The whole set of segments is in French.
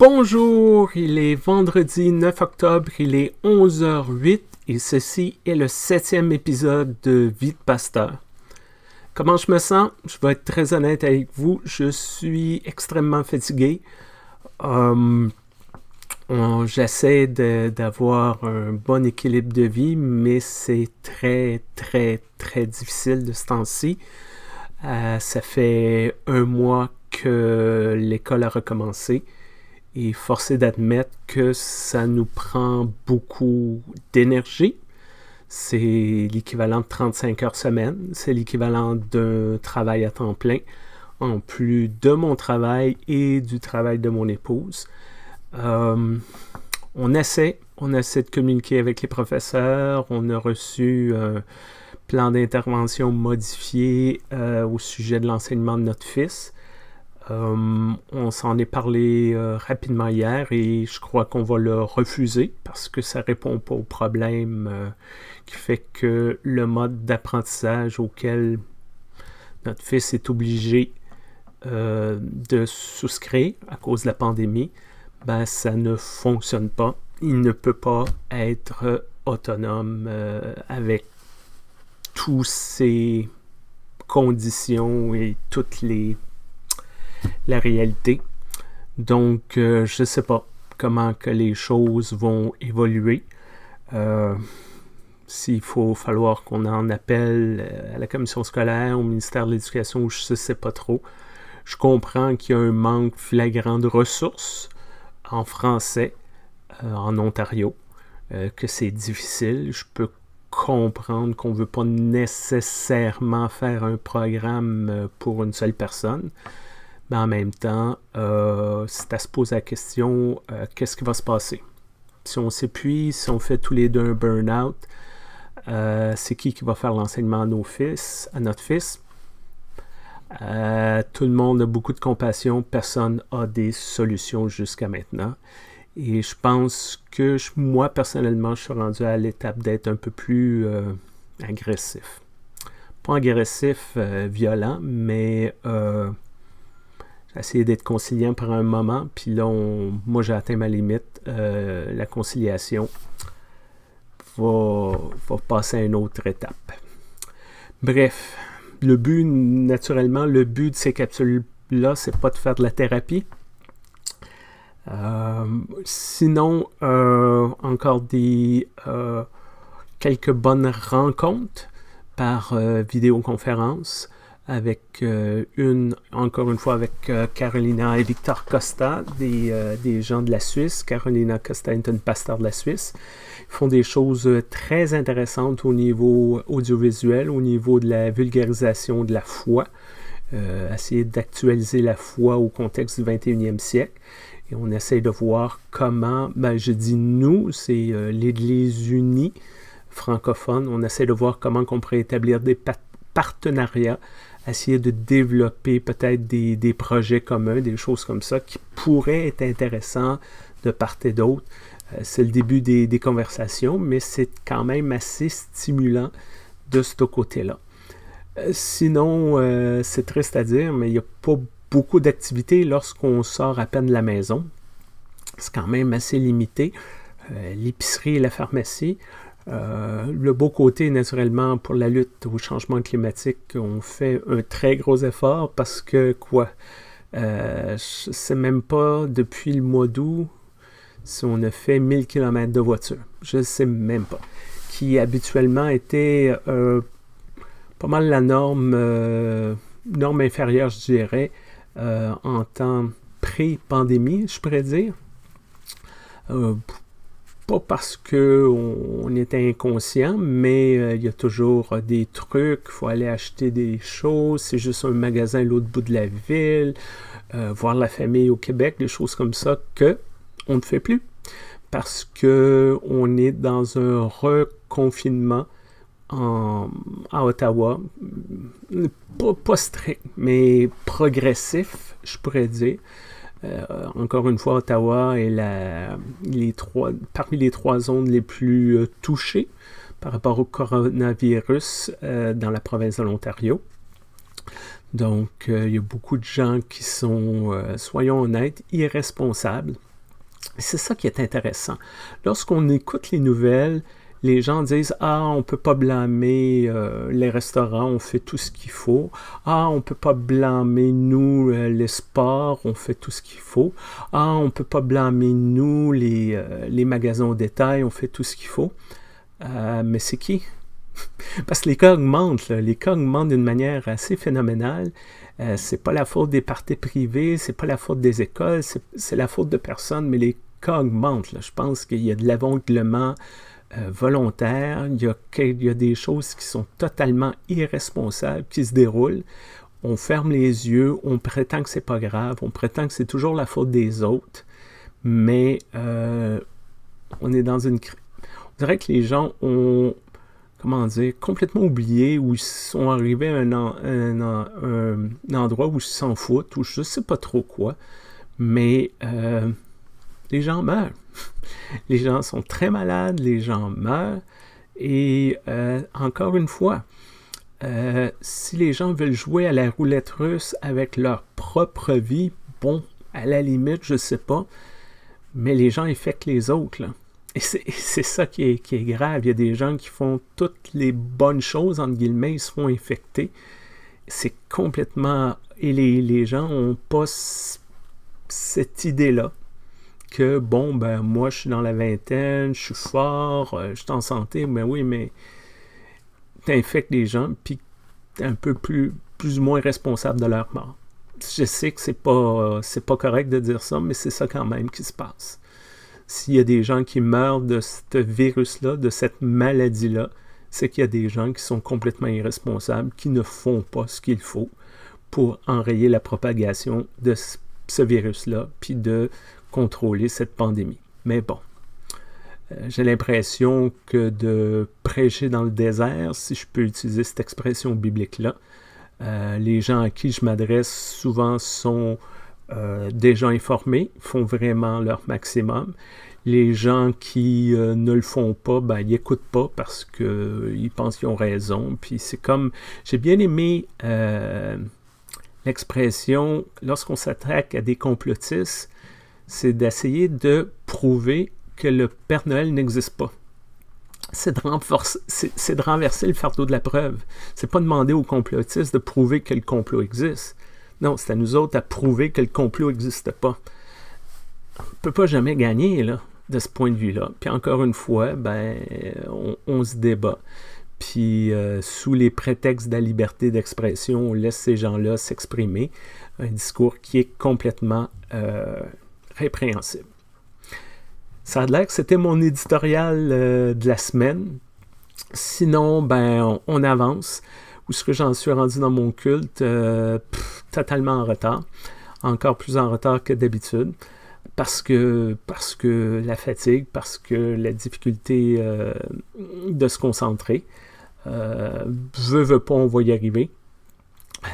Bonjour, il est vendredi 9 octobre, il est 11h08 et ceci est le septième épisode de Vie de Pasteur. Comment je me sens? Je vais être très honnête avec vous, je suis extrêmement fatigué. Hum, j'essaie d'avoir un bon équilibre de vie, mais c'est très, très, très difficile de ce temps-ci. Euh, ça fait un mois que l'école a recommencé. Et forcé d'admettre que ça nous prend beaucoup d'énergie. C'est l'équivalent de 35 heures semaine. C'est l'équivalent d'un travail à temps plein, en plus de mon travail et du travail de mon épouse. Euh, on essaie, on essaie de communiquer avec les professeurs. On a reçu un plan d'intervention modifié euh, au sujet de l'enseignement de notre fils. Euh, on s'en est parlé euh, rapidement hier et je crois qu'on va le refuser parce que ça répond pas au problème euh, qui fait que le mode d'apprentissage auquel notre fils est obligé de souscrire à cause de la pandémie, ben ça ne fonctionne pas. Il ne peut pas être autonome avec tous ces conditions et toutes les la réalité. Donc, euh, je ne sais pas comment que les choses vont évoluer. Euh, s'il faut falloir qu'on en appelle euh, à la commission scolaire, au ministère de l'Éducation, je ne sais pas trop. Je comprends qu'il y a un manque flagrant de ressources en français en Ontario, que c'est difficile. Je peux comprendre qu'on ne veut pas nécessairement faire un programme pour une seule personne mais en même temps, euh, c'est se pose la question euh, qu'est-ce qui va se passer Si on s'épuise, si on fait tous les deux un burn-out, euh, c'est qui qui va faire l'enseignement à nos fils, à notre fils euh, Tout le monde a beaucoup de compassion, personne n'a des solutions jusqu'à maintenant. Et je pense que moi, personnellement, je suis rendu à l'étape d'être un peu plus agressif. Pas agressif, violent, mais essayer d'être conciliant par un moment. Puis là, moi, j'ai atteint ma limite. Euh, la conciliation va, passer à une autre étape. Bref, le but, naturellement, le but de ces capsules-là, c'est pas de faire de la thérapie. Euh, sinon, euh, encore des quelques bonnes rencontres par vidéoconférence avec euh, une, encore une fois, avec euh, Carolina et Victor Costa, des, euh, des, gens de la Suisse. Carolina Costa est une pasteur de la Suisse. Ils font des choses très intéressantes au niveau audiovisuel, au niveau de la vulgarisation de la foi, essayer d'actualiser la foi au contexte du 21e siècle. Et on essaie de voir comment, ben, je dis nous, c'est l'Église unie francophone, on essaie de voir comment on pourrait établir des partenariats essayer de développer peut-être des, projets communs, des choses comme ça qui pourraient être intéressants de part et d'autre. Euh, c'est le début des, conversations, mais c'est quand même assez stimulant de ce côté-là. Euh, sinon, euh, c'est triste à dire, mais il n'y a pas beaucoup d'activités lorsqu'on sort à peine de la maison. C'est quand même assez limité. L'épicerie et la pharmacie. Euh, le beau côté, naturellement, pour la lutte au changement climatique, on fait un très gros effort parce que quoi euh, Je sais même pas depuis le mois d'août si on a fait 1000 km de voiture. Je sais même pas. Qui habituellement était euh, pas mal la norme, norme inférieure, je dirais, en temps pré-pandémie, je pourrais dire pas parce qu'on est inconscient, mais euh, il y a toujours euh, des trucs, il faut aller acheter des choses, c'est juste un magasin à l'autre bout de la ville, euh, voir la famille au Québec, des choses comme ça que on ne fait plus parce qu'on est dans un reconfinement en, à Ottawa, pas strict, mais progressif, je pourrais dire. Euh, encore une fois, Ottawa est les trois, parmi les trois zones les plus euh, touchées par rapport au coronavirus euh, dans la province de l'Ontario. Donc, il y a beaucoup de gens qui sont, soyons honnêtes, irresponsables. C'est ça qui est intéressant. Lorsqu'on écoute les nouvelles les gens disent Ah, on ne peut pas blâmer euh, les restaurants, on fait tout ce qu'il faut. Ah, on ne peut pas blâmer nous, euh, les sports, on fait tout ce qu'il faut. Ah, on ne peut pas blâmer nous, les, euh, les magasins au détail, on fait tout ce qu'il faut. mais c'est qui Parce que les cas augmentent, les cas augmentent d'une manière assez phénoménale. c'est pas la faute des parties privées, c'est pas la faute des écoles, c'est la faute de personne, mais les cas augmentent. Je pense qu'il y a de l'avonglement euh, volontaire, il y, a, des choses qui sont totalement irresponsables qui se déroulent. On ferme les yeux, on prétend que c'est pas grave, on prétend que c'est toujours la faute des autres, mais euh, on est dans une. On dirait que les gens ont, comment dire, complètement oublié ou sont arrivés à un, endroit où ils s'en foutent ou je sais pas trop quoi, mais. Euh, les gens meurent. Les gens sont très malades, les gens meurent. Et euh, encore une fois, euh, si les gens veulent jouer à la roulette russe avec leur propre vie, bon, à la limite, je ne sais pas, mais les gens infectent les autres. Et c'est ça qui est, grave. Il y a des gens qui font toutes les bonnes choses, entre guillemets, ils se font infecter. C'est complètement... Et les, les gens n'ont pas cette idée-là que, bon, ben moi, je suis dans la vingtaine, je suis fort, euh, je suis en santé, mais ben oui, mais t'infectes les gens, puis t'es un peu plus, plus ou moins responsable de leur mort. Je sais que c'est pas, c'est pas correct de dire ça, mais c'est ça quand même qui se passe. S'il y a des gens qui meurent de ce virus-là, de cette maladie-là, c'est qu'il y a des gens qui sont complètement irresponsables, qui ne font pas ce qu'il faut pour enrayer la propagation de ce virus-là, puis de contrôler cette pandémie. Mais bon, euh, j'ai l'impression que de prêcher dans le désert, si je peux utiliser cette expression biblique-là, euh, les gens à qui je m'adresse souvent sont euh, des gens informés, font vraiment leur maximum. Les gens qui ne le font pas, ben, ils n'écoutent pas parce qu'ils pensent qu'ils ont raison. Puis c'est comme, j'ai bien aimé l'expression, lorsqu'on s'attaque à des complotistes, c'est d'essayer de prouver que le Père Noël n'existe pas. C'est de, de, renverser le fardeau de la preuve. C'est pas demander aux complotistes de prouver que le complot existe. Non, c'est à nous autres à prouver que le complot n'existe pas. On ne peut pas jamais gagner là, de ce point de vue-là. Puis encore une fois, ben, on, se débat. Puis euh, sous les prétextes de la liberté d'expression, on laisse ces gens-là s'exprimer. Un discours qui est complètement euh, impréhensible. Ça a l'air que c'était mon éditorial euh, de la semaine. Sinon, ben, on, avance. Où est-ce que j'en suis rendu dans mon culte? Euh, totalement en retard. Encore plus en retard que d'habitude. Parce que, parce que la fatigue, parce que la difficulté euh, de se concentrer. Euh, veux, veux pas, on va y arriver.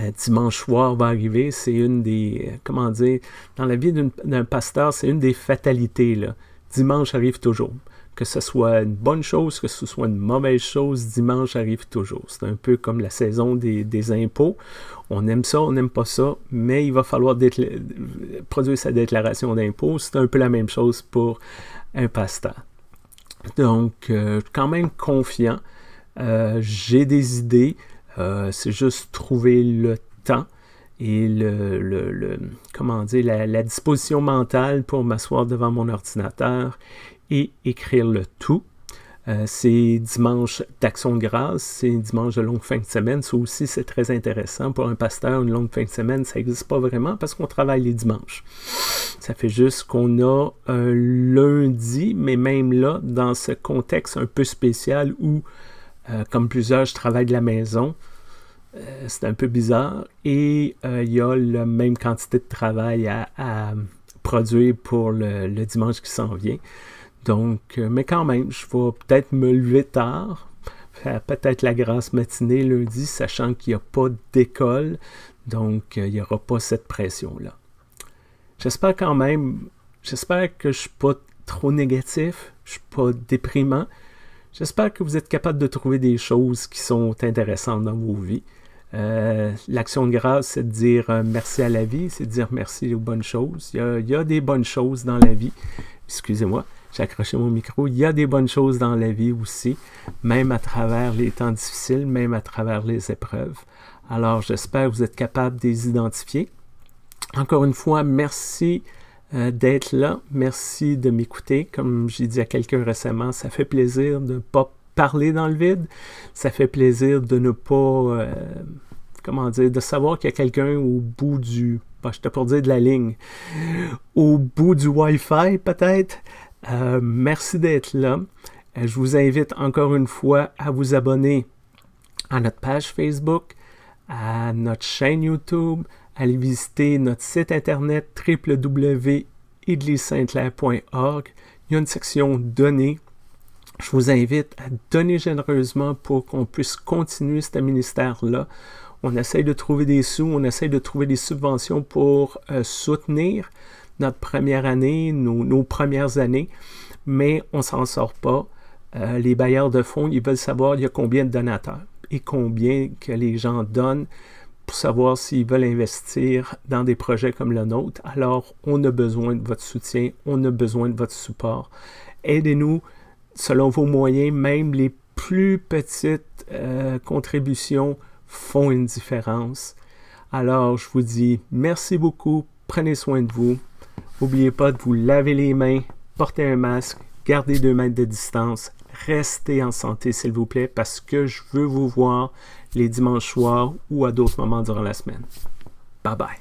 Euh, dimanche soir va arriver, c'est une des, comment dire, dans la vie d'un pasteur, c'est une des fatalités. Là. Dimanche arrive toujours. Que ce soit une bonne chose, que ce soit une mauvaise chose, dimanche arrive toujours. C'est un peu comme la saison des, impôts. On aime ça, on n'aime pas ça, mais il va falloir produire sa déclaration d'impôts. C'est un peu la même chose pour un pasteur. Donc, euh, quand même confiant. Euh, j'ai des idées. Euh, c'est juste trouver le temps et le, comment dire, la, disposition mentale pour m'asseoir devant mon ordinateur et écrire le tout. Euh, c'est dimanche d'action de grâce, c'est dimanche de longue fin de semaine. Ça aussi, c'est très intéressant. Pour un pasteur, une longue fin de semaine, ça n'existe pas vraiment parce qu'on travaille les dimanches. Ça fait juste qu'on a un lundi, mais même là, dans ce contexte un peu spécial où euh, comme plusieurs, je travaille de la maison. Euh, c'est un peu bizarre. Et euh, il y a la même quantité de travail à, produire pour le, dimanche qui s'en vient. Donc, mais quand même, je vais peut-être me lever tard, peut-être la grasse matinée lundi, sachant qu'il n'y a pas d'école. Donc, il n'y aura pas cette pression-là. J'espère quand même, j'espère que je ne suis pas trop négatif, je ne suis pas déprimant, J'espère que vous êtes capable de trouver des choses qui sont intéressantes dans vos vies. Euh, l'action de grâce, c'est de dire euh, merci à la vie, c'est de dire merci aux bonnes choses. Il y, a, il y a des bonnes choses dans la vie. Excusez-moi, j'ai accroché mon micro. Il y a des bonnes choses dans la vie aussi, même à travers les temps difficiles, même à travers les épreuves. Alors, j'espère que vous êtes capable de les identifier. Encore une fois, merci euh, d'être là. Merci de m'écouter. Comme j'ai dit à quelqu'un récemment, ça fait plaisir de ne pas parler dans le vide. Ça fait plaisir de ne pas... Euh, comment dire, de savoir qu'il y a quelqu'un au bout du... Bah, je te pour dire de la ligne. Au bout du Wi-Fi, peut-être. Euh, merci d'être là. Je vous invite encore une fois à vous abonner à notre page Facebook, à notre chaîne YouTube, allez visiter notre site internet www.idlisaintclair.org. Il y a une section Donner. Je vous invite à donner généreusement pour qu'on puisse continuer ce ministère-là. On essaye de trouver des sous, on essaye de trouver des subventions pour euh, soutenir notre première année, nos, premières années, mais on s'en sort pas. Euh, les bailleurs de fonds, ils veulent savoir il y a combien de donateurs et combien que les gens donnent savoir s'ils veulent investir dans des projets comme le nôtre, alors on a besoin de votre soutien, on a besoin de votre support. Aidez-nous selon vos moyens, même les plus petites euh, contributions font une différence. Alors, je vous dis merci beaucoup, prenez soin de vous. N'oubliez pas de vous laver les mains, porter un masque, garder deux mètres de distance, restez en santé, s'il vous plaît, parce que je veux vous voir les dimanches soirs ou à d'autres moments durant la semaine. Bye bye.